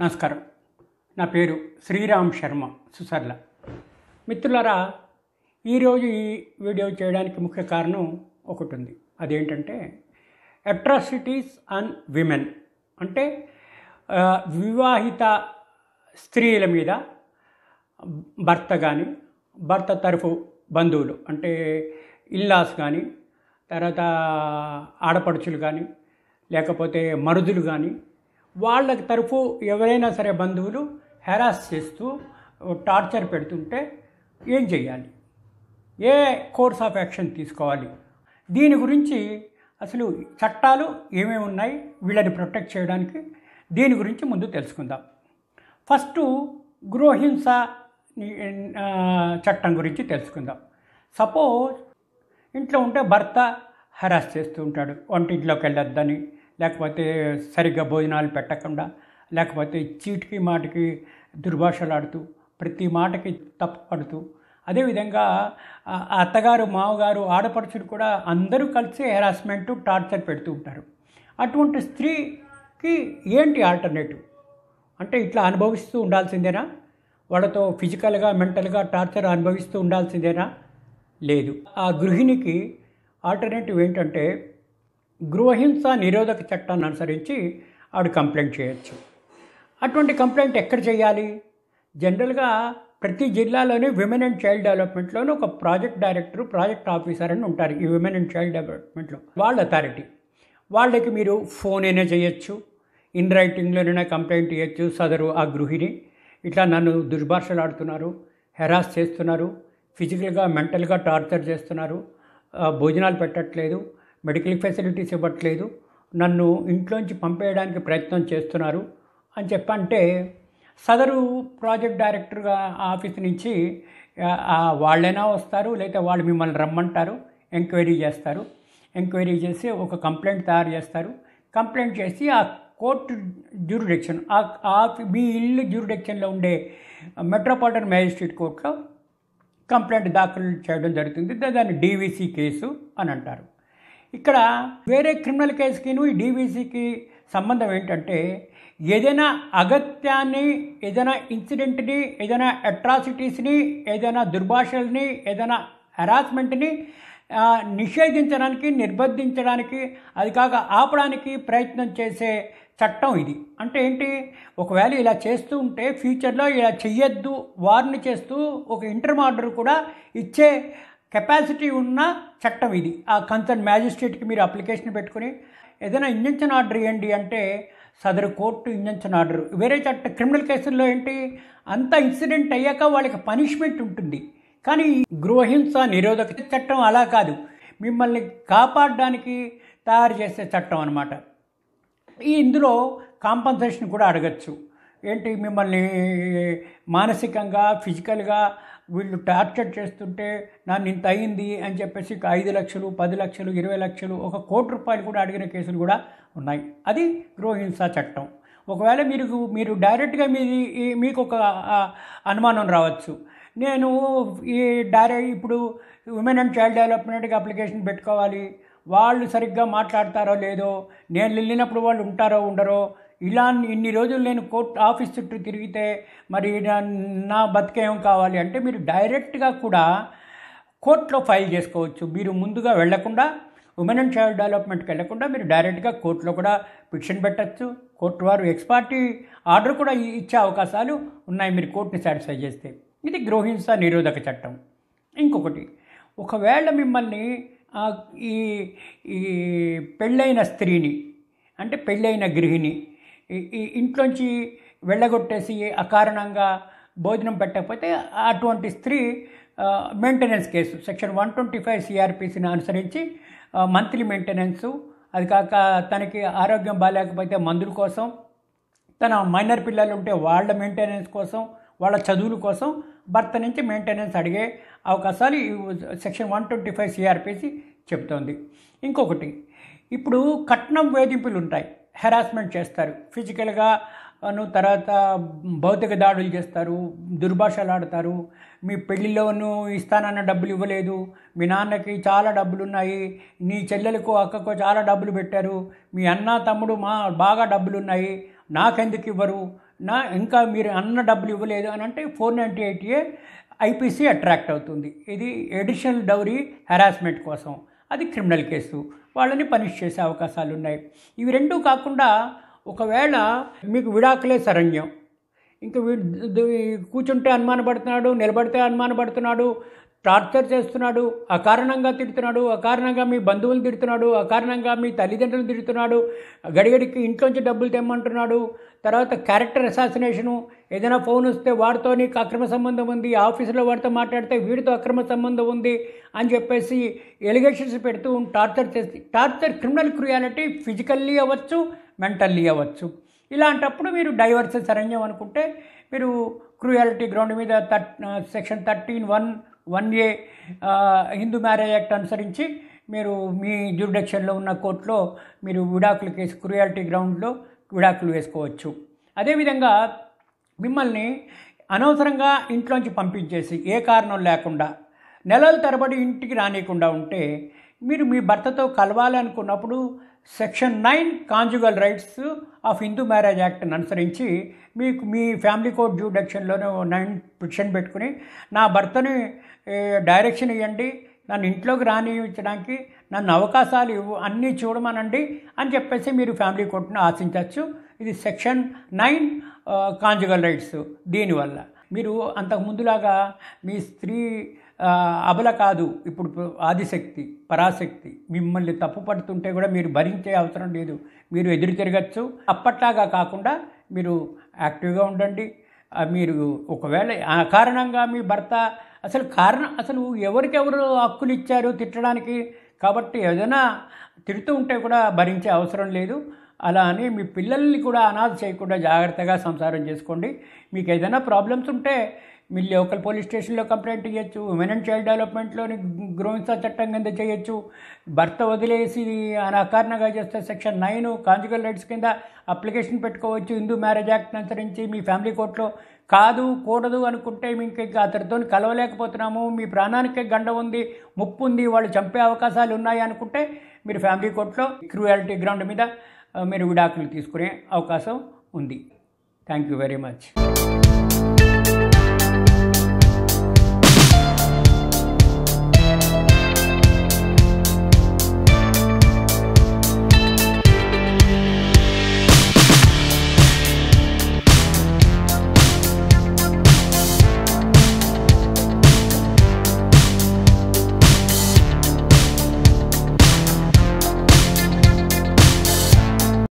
నమస్కారం నా పేరు శ్రీరామ్ శర్మ సుసర్ల మిత్రులరా ఈరోజు ఈ వీడియో చేయడానికి ముఖ్య కారణం ఒకటి ఉంది అదేంటంటే అట్రాసిటీస్ ఆన్ విమెన్ అంటే వివాహిత స్త్రీల మీద భర్త కానీ భర్త తరఫు బంధువులు అంటే ఇల్లాస్ కానీ తర్వాత ఆడపడుచులు కానీ లేకపోతే మరుదులు కానీ వాళ్ళ తరఫు ఎవరైనా సరే బంధువులు హెరాస్ చేస్తూ టార్చర్ పెడుతుంటే ఏం చేయాలి ఏ కోర్స్ ఆఫ్ యాక్షన్ తీసుకోవాలి దీని గురించి అసలు చట్టాలు ఏమేమి ఉన్నాయి వీళ్ళని ప్రొటెక్ట్ చేయడానికి దీని గురించి ముందు తెలుసుకుందాం ఫస్ట్ గృహహింస చట్టం గురించి తెలుసుకుందాం సపోజ్ ఇంట్లో ఉంటే భర్త హెరాస్ చేస్తూ ఉంటాడు వంటింట్లోకి వెళ్ళొద్దని లేకపోతే సరిగ్గా భోజనాలు పెట్టకుండా లేకపోతే చీటికి మాటికి దుర్భాషలాడుతూ ప్రతి మాటకి తప్పు పడుతూ అదేవిధంగా అత్తగారు మామగారు ఆడపడుచులు కూడా అందరూ కలిసి హెరాస్మెంట్ టార్చర్ పెడుతూ ఉంటారు అటువంటి స్త్రీకి ఏంటి ఆల్టర్నేటివ్ అంటే ఇట్లా అనుభవిస్తూ ఉండాల్సిందేనా వాళ్ళతో ఫిజికల్గా మెంటల్గా టార్చర్ అనుభవిస్తూ ఉండాల్సిందేనా లేదు ఆ గృహిణికి ఆల్టర్నేటివ్ ఏంటంటే గృహహింస నిరోధక చట్టాన్ని అనుసరించి ఆవిడ కంప్లైంట్ చేయొచ్చు అటువంటి కంప్లైంట్ ఎక్కడ చేయాలి జనరల్గా ప్రతి జిల్లాలోని విమెన్ అండ్ చైల్డ్ డెవలప్మెంట్లోనే ఒక ప్రాజెక్ట్ డైరెక్టర్ ప్రాజెక్ట్ ఆఫీసర్ అని ఉంటారు ఈ విమెన్ అండ్ చైల్డ్ డెవలప్మెంట్లో వాళ్ళ అథారిటీ వాళ్ళకి మీరు ఫోన్ అయినా చేయొచ్చు ఇన్ రైటింగ్లోనైనా కంప్లైంట్ చేయొచ్చు సదరు ఆ గృహిణి ఇట్లా నన్ను దుర్భాషలాడుతున్నారు హెరాస్ చేస్తున్నారు ఫిజికల్గా మెంటల్గా టార్చర్ చేస్తున్నారు భోజనాలు పెట్టట్లేదు మెడికల్ ఫెసిలిటీస్ ఇవ్వట్లేదు నన్ను ఇంట్లోంచి పంపేయడానికి ప్రయత్నం చేస్తున్నారు అని చెప్పంటే సదరు ప్రాజెక్ట్ డైరెక్టర్గా ఆఫీస్ నుంచి వాళ్ళైనా వస్తారు లేకపోతే వాళ్ళు మిమ్మల్ని రమ్మంటారు ఎంక్వైరీ చేస్తారు ఎంక్వైరీ చేసి ఒక కంప్లైంట్ తయారు చేస్తారు కంప్లైంట్ చేసి ఆ కోర్టు జ్యూరిడిక్షన్ ఆ మీ ఇల్లు జ్యూరిడిక్షన్లో ఉండే మెట్రోపాలిటన్ మ్యాజిస్ట్రేట్ కోర్టులో కంప్లైంట్ దాఖలు చేయడం జరుగుతుంది దాన్ని డీవీసీ కేసు అని అంటారు ఇక్కడ వేరే క్రిమినల్ కేసుకిను ఈ డీవీసీకి సంబంధం ఏంటంటే ఏదైనా అగత్యాన్ని ఏదైనా ఇన్సిడెంట్ని ఏదైనా అట్రాసిటీస్ని ఏదైనా దుర్భాషల్ని ఏదైనా హెరాస్మెంట్ని నిషేధించడానికి నిర్బంధించడానికి అది కాక ఆపడానికి ప్రయత్నం చేసే చట్టం ఇది అంటే ఏంటి ఒకవేళ ఇలా చేస్తూ ఉంటే ఫ్యూచర్లో ఇలా చెయ్యొద్దు వార్న్ చేస్తూ ఒక ఇంటర్మార్డర్ కూడా ఇచ్చే కెపాసిటీ ఉన్న చట్టం ఇది ఆ కన్సర్న్ మ్యాజిస్ట్రేట్కి మీరు అప్లికేషన్ పెట్టుకుని ఏదైనా ఇంజంక్షన్ ఆర్డర్ ఇవ్వండి అంటే సదరు కోర్టు ఇంజంక్షన్ ఆర్డర్ వేరే చట్ట క్రిమినల్ కేసుల్లో ఏంటి అంత ఇన్సిడెంట్ అయ్యాక వాళ్ళకి పనిష్మెంట్ ఉంటుంది కానీ గృహహింస నిరోధక చట్టం అలా కాదు మిమ్మల్ని కాపాడడానికి తయారు చేసే చట్టం అనమాట ఈ ఇందులో కాంపన్సేషన్ కూడా అడగచ్చు ఏంటి మిమ్మల్ని మానసికంగా ఫిజికల్గా వీళ్ళు టార్చర్ చేస్తుంటే నన్ను ఇంత అయింది అని చెప్పేసి ఐదు లక్షలు పది లక్షలు ఇరవై లక్షలు ఒక కోటి రూపాయలు కూడా అడిగిన కేసులు కూడా ఉన్నాయి అది గృహహింస చట్టం ఒకవేళ మీరు మీరు డైరెక్ట్గా మీ మీకు ఒక అనుమానం రావచ్చు నేను ఈ డైరెక్ట్ ఇప్పుడు ఉమెన్ అండ్ చైల్డ్ డెవలప్మెంట్కి అప్లికేషన్ పెట్టుకోవాలి వాళ్ళు సరిగ్గా మాట్లాడతారో లేదో నేను వెళ్ళినప్పుడు వాళ్ళు ఉంటారో ఉండరో ఇలా ఇన్ని రోజులు నేను కోర్టు ఆఫీస్ చుట్టూ తిరిగితే మరి నా బతికేం కావాలి అంటే మీరు డైరెక్ట్గా కూడా కోర్టులో ఫైల్ చేసుకోవచ్చు మీరు ముందుగా వెళ్లకుండా ఉమెన్ అండ్ చైల్డ్ డెవలప్మెంట్కి వెళ్లకుండా మీరు డైరెక్ట్గా కోర్టులో కూడా పిటిషన్ పెట్టచ్చు కోర్టు వారు ఎక్స్పార్టీ ఆర్డర్ కూడా ఇచ్చే అవకాశాలు ఉన్నాయి మీరు కోర్టుని సాటిస్ఫై చేస్తే ఇది గృహింస నిరోధక చట్టం ఇంకొకటి ఒకవేళ మిమ్మల్ని ఈ ఈ పెళ్ళైన స్త్రీని అంటే పెళ్ళైన గృహిణి ఇంట్లోంచి వెళ్ళగొట్టేసి అకారణంగా భోజనం పెట్టకపోతే అటువంటి స్త్రీ maintenance case section one twenty five సిఆర్పిసిని అనుసరించి మంత్లీ మెయింటెనెన్సు అది కాక తనకి ఆరోగ్యం బాగాలేకపోతే మందుల కోసం తన మైనర్ పిల్లలు ఉంటే వాళ్ళ మెయింటెనెన్స్ కోసం వాళ్ళ చదువుల కోసం భర్త నుంచి మెయింటెనెన్స్ అడిగే అవకాశాలు section one twenty five CrPC చెప్తోంది ఇంకొకటి ఇప్పుడు కట్నం వేధింపులు ఉంటాయి హెరాస్మెంట్ చేస్తారు ఫిజికల్గా తర్వాత భౌతిక దాడులు చేస్తారు దుర్భాషలు ఆడతారు మీ పెళ్ళిలోనూ ఇస్తానన్న డబ్బులు ఇవ్వలేదు మీ నాన్నకి చాలా డబ్బులు ఉన్నాయి నీ చెల్లెలకు అక్కకు చాలా డబ్బులు పెట్టారు మీ అన్న తమ్ముడు మా బాగా డబ్బులు ఉన్నాయి నాకెందుకు ఇవ్వరు నా ఇంకా మీరు అన్న డబ్బులు ఇవ్వలేదు అని అంటే four ninety eight A IPC attract అవుతుంది ఇది ఎడిషనల్ డౌరీ హెరాస్మెంట్ కోసం అది క్రిమినల్ కేసు వాళ్ళని పనిష్ చేసే అవకాశాలు ఉన్నాయి ఇవి రెండూ కాకుండా ఒకవేళ మీకు విడాకులే శరణ్యం ఇంకా కూర్చుంటే అనుమానపడుతున్నాడు నిలబడితే అనుమానపడుతున్నాడు టార్చర్ చేస్తున్నాడు అకారణంగా తిడుతున్నాడు అకారణంగా మీ బంధువులు తిడుతున్నాడు అకారణంగా మీ తల్లిదండ్రులు తిడుతున్నాడు గడిగడికి ఇంట్లోంచి డబ్బులు తెమ్మంటున్నాడు తర్వాత క్యారెక్టర్ అసాసినేషను ఏదైనా ఫోన్ వస్తే వాడితో నీకు అక్రమ సంబంధం ఉంది ఆఫీసులో వాడితో మాట్లాడితే వీడితో అక్రమ సంబంధం ఉంది అని చెప్పేసి ఎలిగేషన్స్ పెడుతూ టార్చర్ చేసి టార్చర్ క్రిమినల్ క్రియాలిటీ ఫిజికల్లీ అవ్వచ్చు మెంటల్లీ అవ్వచ్చు ఇలాంటప్పుడు మీరు డైవర్సెస్ అరణ్యం అనుకుంటే మీరు క్రూయాలిటీ గ్రౌండ్ మీద థర్ section thirteen one one A Hindu marriage act అనుసరించి మీరు మీ జ్యూరిడక్షన్లో ఉన్న కోర్టులో మీరు విడాకులు కేసు క్రుయాలిటీ గ్రౌండ్లో విడాకులు వేసుకోవచ్చు అదేవిధంగా మిమ్మల్ని అనవసరంగా ఇంట్లోంచి పంపించేసి ఏ కారణం లేకుండా నెలల తరబడి ఇంటికి రానియకుండా ఉంటే మీరు మీ భర్తతో కలవాలనుకున్నప్పుడు section nine conjugal rights of Hindu marriage యాక్ట్ని అనుసరించి మీకు మీ ఫ్యామిలీ కోర్ట్ డెక్షన్లోనే నైన్ పిటిషన్ పెట్టుకుని నా భర్తని డైరెక్షన్ ఇవ్వండి నన్ను ఇంట్లోకి రానివ్వడానికి నన్ను అవకాశాలు ఇవ్వు అన్నీ చూడమనండి అని చెప్పేసి మీరు ఫ్యామిలీ కోర్టును ఆశించవచ్చు ఇది సెక్షన్ నైన్ కాంజుగల్ రైట్స్ దీనివల్ల మీరు అంతకు ముందులాగా మీ స్త్రీ అబల కాదు ఇప్పుడు ఆదిశక్తి పరాశక్తి మిమ్మల్ని తప్పు పడుతుంటే కూడా మీరు భరించే అవసరం లేదు మీరు ఎదురు తిరగచ్చు అప్పట్లాగా కాకుండా మీరు యాక్టివ్గా ఉండండి మీరు ఒకవేళ ఆ కారణంగా మీ భర్త అసలు కారణం అసలు ఎవరికెవరు హక్కులు ఇచ్చారు తిట్టడానికి కాబట్టి ఏదైనా తిడుతూ ఉంటే కూడా భరించే అవసరం లేదు అలా అని మీ పిల్లల్ని కూడా అనాథ చేయకుండా జాగ్రత్తగా సంసారం చేసుకోండి మీకు ఏదైనా ప్రాబ్లమ్స్ ఉంటే మీ లోకల్ పోలీస్ స్టేషన్లో కంప్లైంట్ ఇవ్వచ్చు ఉమెన్ అండ్ చైల్డ్ డెవలప్మెంట్లోని గృహింసా చట్టం కింద చేయొచ్చు భర్త వదిలేసి అనాకారణంగా చేస్తే సెక్షన్ నైన్ కాంజుగల్ రైట్స్ కింద అప్లికేషన్ పెట్టుకోవచ్చు హిందూ మ్యారేజ్ యాక్ట్ అనుసరించి మీ ఫ్యామిలీ కోర్టులో కాదు కూడదు అనుకుంటే మీకు ఇంకా అతడితో కలవలేకపోతున్నాము మీ ప్రాణానికి గండ ఉంది ముప్పు ఉంది వాళ్ళు చంపే అవకాశాలు ఉన్నాయి అనుకుంటే మీరు ఫ్యామిలీ కోర్టులో క్రూయాలిటీ గ్రౌండ్ మీద మీరు విడాకులు తీసుకునే అవకాశం ఉంది థ్యాంక్ యూ వెరీ మచ్